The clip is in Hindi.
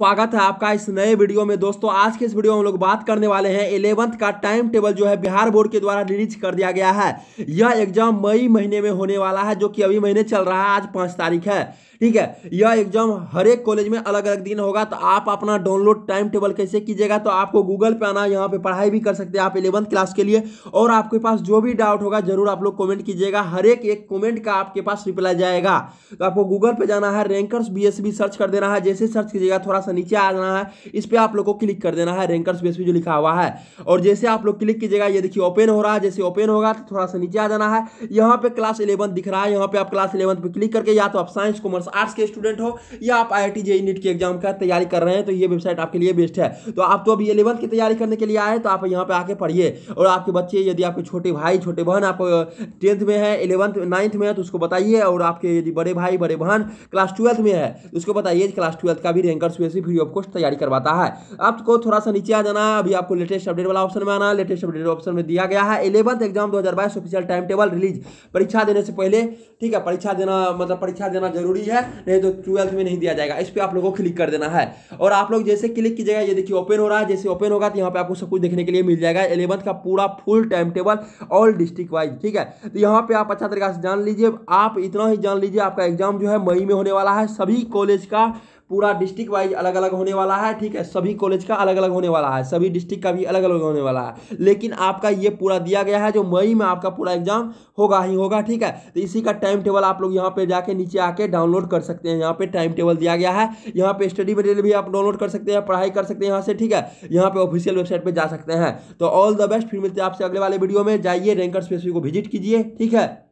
स्वागत है आपका इस नए वीडियो में दोस्तों आज के इस वीडियो में हम लोग बात करने वाले हैं इलेवंथ का टाइम टेबल जो है बिहार बोर्ड के द्वारा रिलीज कर दिया गया है यह एग्जाम मई महीने में होने वाला है जो कि अभी महीने चल रहा है आज पाँच तारीख है ठीक है यह एग्जाम हर एक कॉलेज में अलग अलग दिन होगा तो आप अपना डाउनलोड टाइम टेबल कैसे कीजिएगा तो आपको गूगल पे आना यहाँ पे पढ़ाई भी कर सकते हैं आप इलेवंथ क्लास के लिए और आपके पास जो भी डाउट होगा जरूर आप लोग कमेंट कीजिएगा हर एक एक कमेंट का आपके पास रिप्लाई जाएगा तो आपको गूगल पे जाना है रैंकर्स बी सर्च कर देना है जैसे सर्च कीजिएगा थोड़ा थोड़ा सा नीचे आ जाना है इस पर आप लोग को क्लिक कर देना है रैंकर्स बेस पे जो लिखा हुआ है और जैसे आप लोग क्लिक कीजिएगा ये देखिए ओपन हो रहा है जैसे ओपन होगा तो थोड़ा सा नीचे आ जाना है यहाँ पे क्लास इलेवन दिख रहा है यहाँ पे आप क्लास इलेवन पे क्लिक करके या तो आप साइंस कॉमर्स आर्ट्स के स्टूडेंट हो या आप आई आई नीट के एग्जाम का तैयारी कर रहे हैं तो ये वेबसाइट आपके लिए बेस्ट है तो आप तो अभी इलेवंथ की तैयारी करने के लिए आए तो आप यहाँ पे आके पढ़िए और आपके बच्चे यदि आपके छोटे भाई छोटे बहन आप टेंथ में है इलेवंथ नाइन्थ में है तो उसको बताइए और आपके यदि बड़े भाई बड़े बहन क्लास ट्वेल्थ में है तो उसको बताइए क्लास ट्वेल्थ का भी रैंकर्स यूपीएससी वीडियो आपको तैयारी करवाता है आपको तो थोड़ा सा नीचे आ जाना है अभी आपको लेटेस्ट अपडेट वाला ऑप्शन में आना है लेटेस्ट अपडेट ऑप्शन में दिया गया है इलेवंथ एग्जाम दो ऑफिशियल टाइम टेबल रिलीज परीक्षा देने से पहले ठीक है परीक्षा देना मतलब परीक्षा देना जरूरी है नहीं तो ट्वेल्थ में नहीं दिया जाएगा इस पर आप लोगों को क्लिक कर देना है और आप लोग जैसे क्लिक कीजिएगा ये देखिए ओपन हो रहा है जैसे ओपन होगा तो यहाँ पे आपको सब कुछ देखने के लिए मिल जाएगा इलेवंथ का पूरा full time table all district wise ठीक है तो यहाँ पे आप अच्छा तरीके से जान लीजिए आप इतना ही जान लीजिए आपका एग्जाम जो है मई में होने वाला है सभी कॉलेज का पूरा डिस्ट्रिक्ट वाइज अलग अलग होने वाला है ठीक है सभी कॉलेज का अलग अलग होने वाला है सभी डिस्ट्रिक्ट का भी अलग अलग होने वाला है लेकिन आपका ये पूरा दिया गया है जो मई में आपका पूरा एग्जाम होगा ही होगा ठीक है तो इसी का टाइम टेबल आप लोग यहाँ पे जाके नीचे आके डाउनलोड कर सकते हैं यहाँ पे टाइम टेबल दिया गया है यहाँ पे स्टडी मटेरियल भी आप डाउनलोड कर सकते हैं पढ़ाई कर सकते हैं यहाँ से ठीक है यहाँ पे ऑफिशियल वेबसाइट पर जा सकते हैं तो ऑल द बेस्ट फिर मिलते हैं आपसे अगले वाले वीडियो में जाइए रैंकर स्पेसिफिक को विजिट कीजिए ठीक है